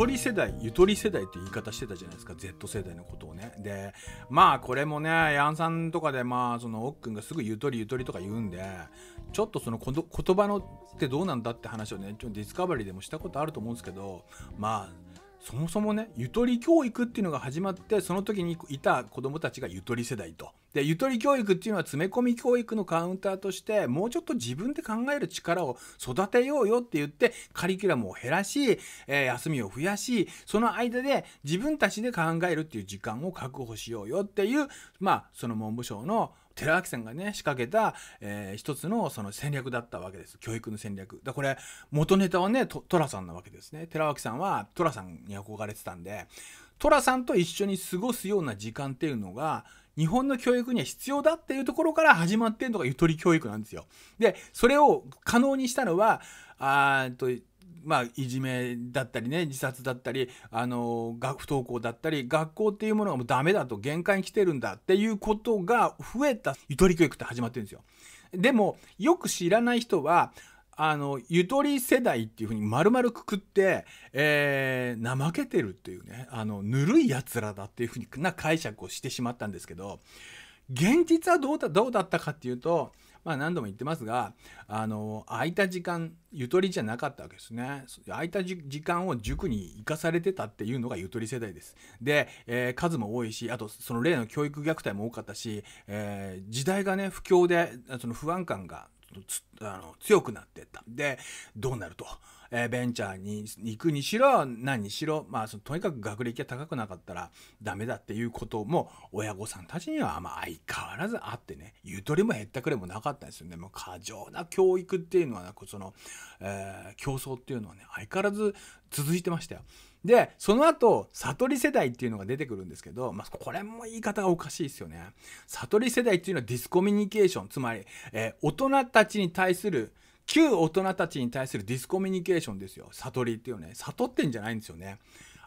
とり世代ゆとり世代って言い方してたじゃないですか Z 世代のことをねでまあこれもねヤンさんとかでまあその奥君がすぐゆとりゆとりとか言うんでちょっとその言葉のってどうなんだって話をねちょっとディスカバリーでもしたことあると思うんですけどまあそもそもねゆとり教育っていうのが始まってその時にいた子どもたちがゆとり世代とでゆとり教育っていうのは詰め込み教育のカウンターとしてもうちょっと自分で考える力を育てようよって言ってカリキュラムを減らし、えー、休みを増やしその間で自分たちで考えるっていう時間を確保しようよっていうまあその文部省の寺脇さんがね仕掛けた、えー、一つのその戦略だったわけです教育の戦略だこれ元ネタはね寅さんなわけですね寺脇さんは寅さんに憧れてたんで寅さんと一緒に過ごすような時間っていうのが日本の教育には必要だっていうところから始まってんのがゆとり教育なんですよ。でそれを可能にしたのはあとまあ、いじめだったりね、自殺だったり、あの、不登校だったり、学校っていうものがもうダメだと、限界に来てるんだっていうことが増えた、ゆとり教育って始まってるんですよ。でも、よく知らない人は、あの、ゆとり世代っていうふうに丸々くくって、えー、怠けてるっていうね、あの、ぬるい奴らだっていうふうな解釈をしてしまったんですけど、現実はどうだ、どうだったかっていうと、まあ何度も言ってますが、あの、空いた時間、ゆとりじゃなかったわけですね。空いた時間を塾に生かされてたっていうのがゆとり世代です。で、えー、数も多いし、あとその例の教育虐待も多かったし、えー、時代がね、不況で、その不安感があの強くなってった。で、どうなると。えー、ベンチャーに行くにしろ何にしろ、まあ、そのとにかく学歴が高くなかったらダメだっていうことも親御さんたちにはまあ相変わらずあってねゆとりもへったくれもなかったんですよねもう過剰な教育っていうのはなくその、えー、競争っていうのはね相変わらず続いてましたよ。で、その後、悟り世代っていうのが出てくるんですけど、まあ、これも言い方がおかしいですよね。悟り世代っていうのはディスコミュニケーション、つまり、えー、大人たちに対する、旧大人たちに対するディスコミュニケーションですよ。悟りっていうね。悟ってんじゃないんですよね。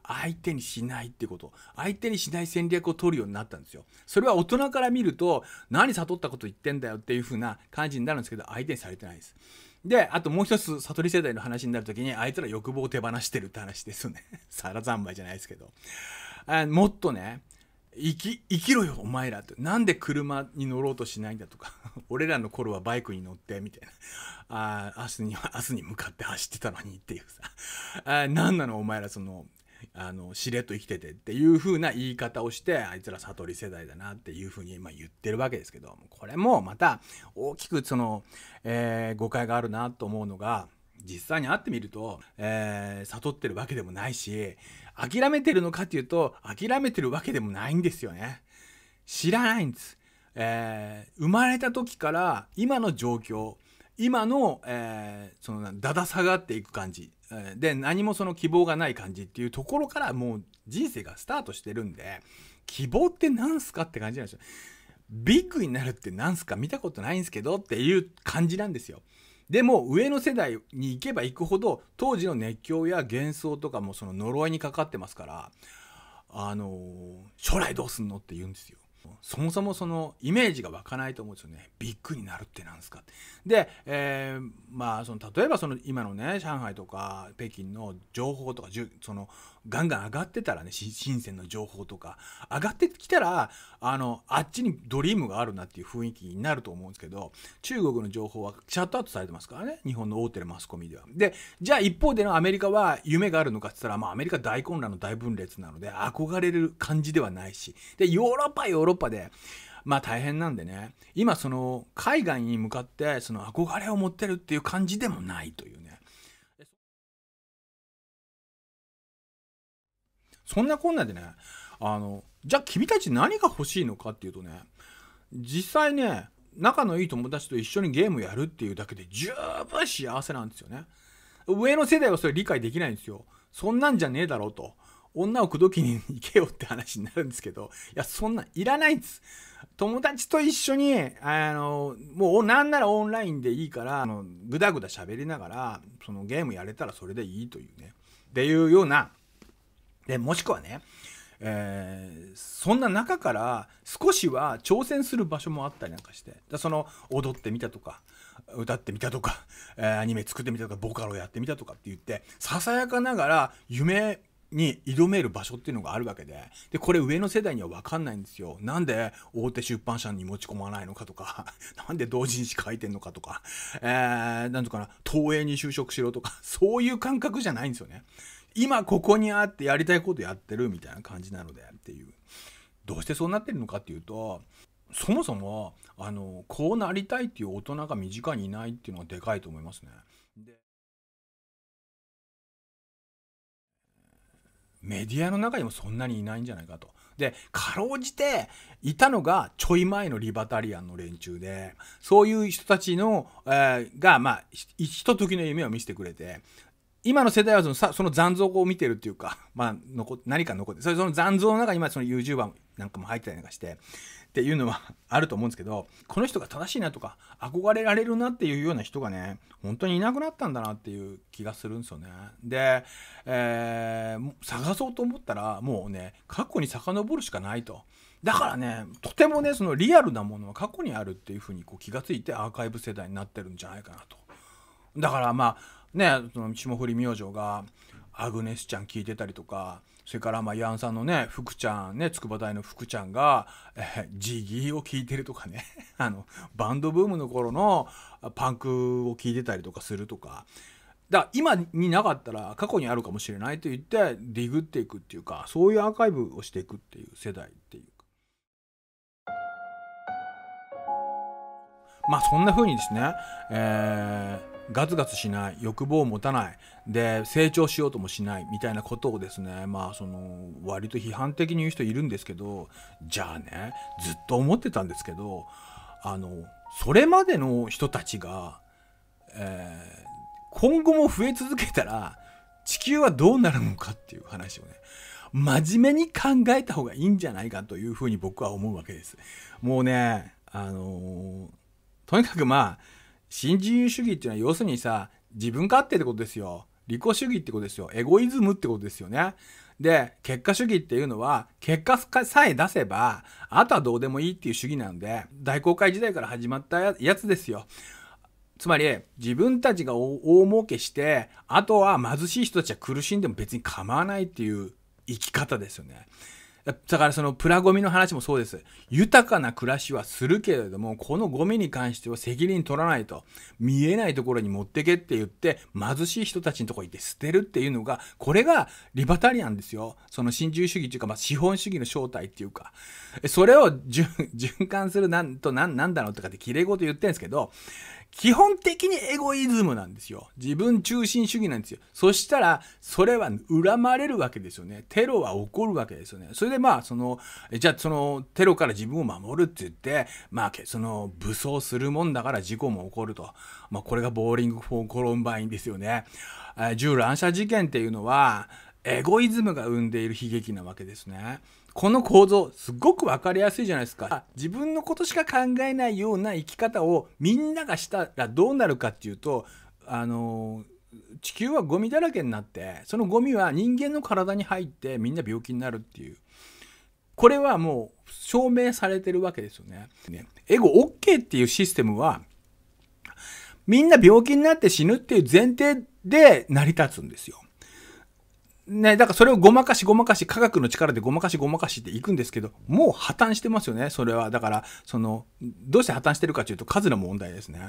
相手にしないってこと。相手にしない戦略を取るようになったんですよ。それは大人から見ると、何悟ったこと言ってんだよっていう風な感じになるんですけど、相手にされてないです。で、あともう一つ、悟り世代の話になるときに、あいつら欲望を手放してるって話ですよね。皿三昧じゃないですけど。あもっとね、生き生きろよお前らってなんで車に乗ろうとしないんだとか 俺らの頃はバイクに乗ってみたいなあ明日に明日に向かって走ってたのにっていうさあ何なのお前らそのあのしれっと生きててっていう風な言い方をしてあいつら悟り世代だなっていう風に今言ってるわけですけどこれもまた大きくその、えー、誤解があるなと思うのが。実際に会ってみると、えー、悟ってるわけでもないし、諦めてるのかっていうと、諦めてるわけでもないんですよね。知らないんです。えー、生まれた時から今の状況、今の、えー、その、だだ下がっていく感じ。で、何もその希望がない感じっていうところからもう人生がスタートしてるんで、希望って何すかって感じなんですよ。ビッグになるって何すか見たことないんですけどっていう感じなんですよ。でも上の世代に行けば行くほど当時の熱狂や幻想とかもその呪いにかかってますからあの将来どうすんのって言うんですよ。そもそもそのイメージが湧かないと思うんですよね。ビッグになるって何ですかって。で、えー、まあその例えばその今のね上海とか北京の情報とかそのガンガン上がってたらね、新鮮の情報とか、上がってきたら、あの、あっちにドリームがあるなっていう雰囲気になると思うんですけど、中国の情報はシャットアウトされてますからね、日本の大手のマスコミでは。で、じゃあ一方でのアメリカは夢があるのかって言ったら、まあアメリカ大混乱の大分裂なので、憧れる感じではないし、で、ヨーロッパヨーロッパで、まあ大変なんでね、今その海外に向かってその憧れを持ってるっていう感じでもないというね。そんなこんなでね、あの、じゃあ君たち何が欲しいのかっていうとね、実際ね、仲のいい友達と一緒にゲームやるっていうだけで十分幸せなんですよね。上の世代はそれ理解できないんですよ。そんなんじゃねえだろうと。女を口説きに行けよって話になるんですけど、いや、そんなんいらないんです。友達と一緒に、あの、もうなんならオンラインでいいから、あの、ぐだぐだ喋りながら、そのゲームやれたらそれでいいというね。っていうようなでもしくはね、えー、そんな中から少しは挑戦する場所もあったりなんかしてだその踊ってみたとか歌ってみたとか、えー、アニメ作ってみたとかボカロやってみたとかって言ってささやかながら夢に挑める場所っていうのがあるわけででこれ上の世代には分かんないんですよなんで大手出版社に持ち込まないのかとか なんで同人誌書いてんのかとか、えー、なんとかな東映に就職しろとかそういう感覚じゃないんですよね今ここにあってやりたいことやってるみたいな感じなのでっていうどうしてそうなってるのかっていうとそもそもあのこうなりたいっていう大人が身近にいないっていうのがでかいと思いますね。でメディアの中にもそんなにいないんじゃないかと。でかろうじていたのがちょい前のリバタリアンの連中でそういう人たちの、えー、がまあひとときの夢を見せてくれて今の世代はそのその残像を見てるっていうか、まあ、残何か残ってそれその残像の中に今その YouTuber なんかも入ってたりなんかしてっていうのは あると思うんですけどこの人が正しいなとか憧れられるなっていうような人がね本当にいなくなったんだなっていう気がするんですよね。で、えー、探そうと思ったらもうね過去に遡るしかないと。だからねとてもねそのリアルなものは過去にあるっていうふうにこう気がついてアーカイブ世代になってるんじゃないかなと。だからまあねその霜降り明星がアグネスちゃん聞いてたりとかそれからまあヤンさんのね福ちゃんね筑波大の福ちゃんが、えー、ジギーを聞いてるとかね あのバンドブームの頃のパンクを聞いてたりとかするとか。だ今になかったら過去にあるかもしれないと言ってディグっていくっていうかそういうアーカイブをしていくっていう世代っていうかまあそんな風にですねえーガツガツしない欲望を持たないで成長しようともしないみたいなことをですねまあその割と批判的に言う人いるんですけどじゃあねずっと思ってたんですけどあのそれまでの人たちが、えー、今後も増え続けたら地球はどうなるのかっていう話をね真面目に考えた方がいいんじゃないかというふうに僕は思うわけです。もうねあのー、とにかくまあ新自由主義っていうのは要するにさ、自分勝手ってことですよ。利己主義ってことですよ。エゴイズムってことですよね。で、結果主義っていうのは、結果さえ出せば、あとはどうでもいいっていう主義なんで、大航海時代から始まったやつですよ。つまり、自分たちが大儲けして、あとは貧しい人たちは苦しんでも別に構わないっていう生き方ですよね。だからそのプラゴミの話もそうです。豊かな暮らしはするけれども、このゴミに関しては責任取らないと、見えないところに持ってけって言って、貧しい人たちのとこ行って捨てるっていうのが、これがリバタリアンですよ。その新自由主義っていうか、まあ、資本主義の正体っていうか、それを 循環するなんとなん、なんだろうとかって綺麗事言ってるんですけど、基本的にエゴイズムなんですよ。自分中心主義なんですよ。そしたら、それは恨まれるわけですよね。テロは起こるわけですよね。それでまあ、その、じゃあそのテロから自分を守るって言って、まあ、その武装するもんだから事故も起こると。まあ、これがボーリング・フォー・コロンバインですよね。銃乱射事件っていうのは、エゴイズムが生んでいる悲劇なわけですね。この構造、すごくわかりやすいじゃないですか。自分のことしか考えないような生き方をみんながしたらどうなるかっていうと、あの、地球はゴミだらけになって、そのゴミは人間の体に入ってみんな病気になるっていう。これはもう証明されてるわけですよね。ねエゴ OK っていうシステムは、みんな病気になって死ぬっていう前提で成り立つんですよ。ね、だからそれをごまかしごまかし、科学の力でごまかしごまかしっていくんですけど、もう破綻してますよね、それは。だから、その、どうして破綻してるかというと数の問題ですね。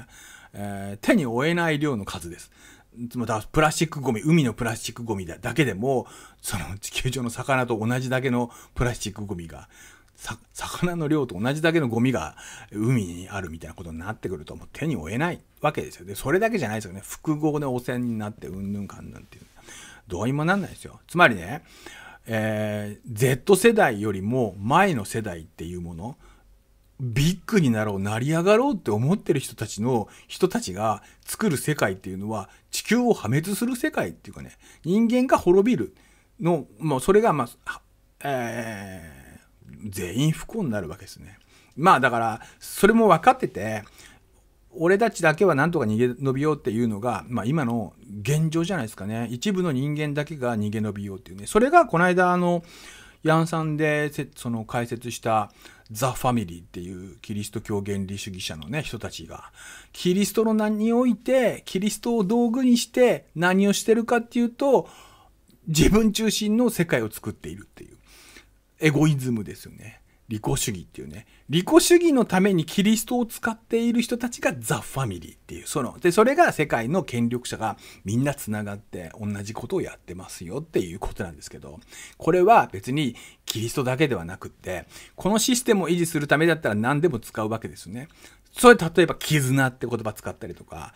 えー、手に負えない量の数です。つまり、プラスチックゴミ、海のプラスチックゴミだだけでも、その地球上の魚と同じだけのプラスチックゴミが、魚の量と同じだけのゴミが海にあるみたいなことになってくると、もう手に負えないわけですよ。で、それだけじゃないですよね。複合で汚染になって、うんぬんかんぬんっていう。どうにもなんないですよ。つまりね、えー、Z 世代よりも前の世代っていうもの、ビッグになろう、成り上がろうって思ってる人たちの、人たちが作る世界っていうのは、地球を破滅する世界っていうかね、人間が滅びるの、もうそれが、まあ、えー、全員不幸になるわけですね。まあだから、それも分かってて、俺たちだけはなんとか逃げ延びようっていうのが、まあ、今の現状じゃないですかね一部の人間だけが逃げ延びようっていうねそれがこの間あのヤンさんでその解説したザ・ファミリーっていうキリスト教原理主義者のね人たちがキリストの名においてキリストを道具にして何をしてるかっていうと自分中心の世界を作っているっていうエゴイズムですよね。利己主義っていうね、利己主義のためにキリストを使っている人たちがザ・ファミリーっていう、その、で、それが世界の権力者がみんな繋がって同じことをやってますよっていうことなんですけど、これは別にキリストだけではなくって、このシステムを維持するためだったら何でも使うわけですよね。それ例えば絆って言葉使ったりとか、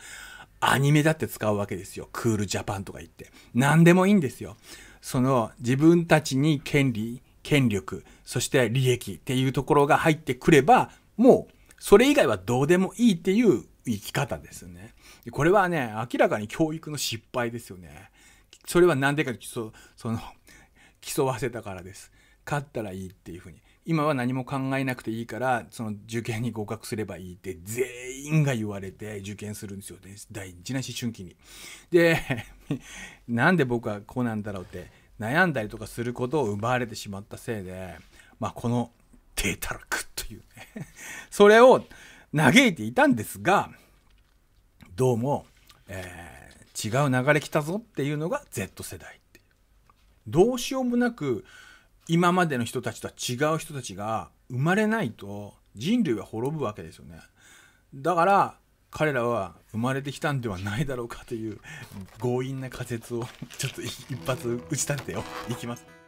アニメだって使うわけですよ。クールジャパンとか言って。何でもいいんですよ。その自分たちに権利、権力、そして利益っていうところが入ってくれば、もうそれ以外はどうでもいいっていう生き方ですよね。これはね、明らかに教育の失敗ですよね。それは何でかそその、競わせたからです。勝ったらいいっていうふうに。今は何も考えなくていいから、その受験に合格すればいいって全員が言われて受験するんですよね。大事な思春期に。で、なんで僕はこうなんだろうって悩んだりとかすることを奪われてしまったせいで、まあ、この低たらくというね それを嘆いていたんですが、どうも、えー、違う流れ来たぞっていうのが Z 世代っていう。どうしようもなく、今までの人たちとは違う人たちが生まれないと人類は滅ぶわけですよね。だから、彼らは生まれてきたんではないだろうかという強引な仮説をちょっと一発打ち立てていきます。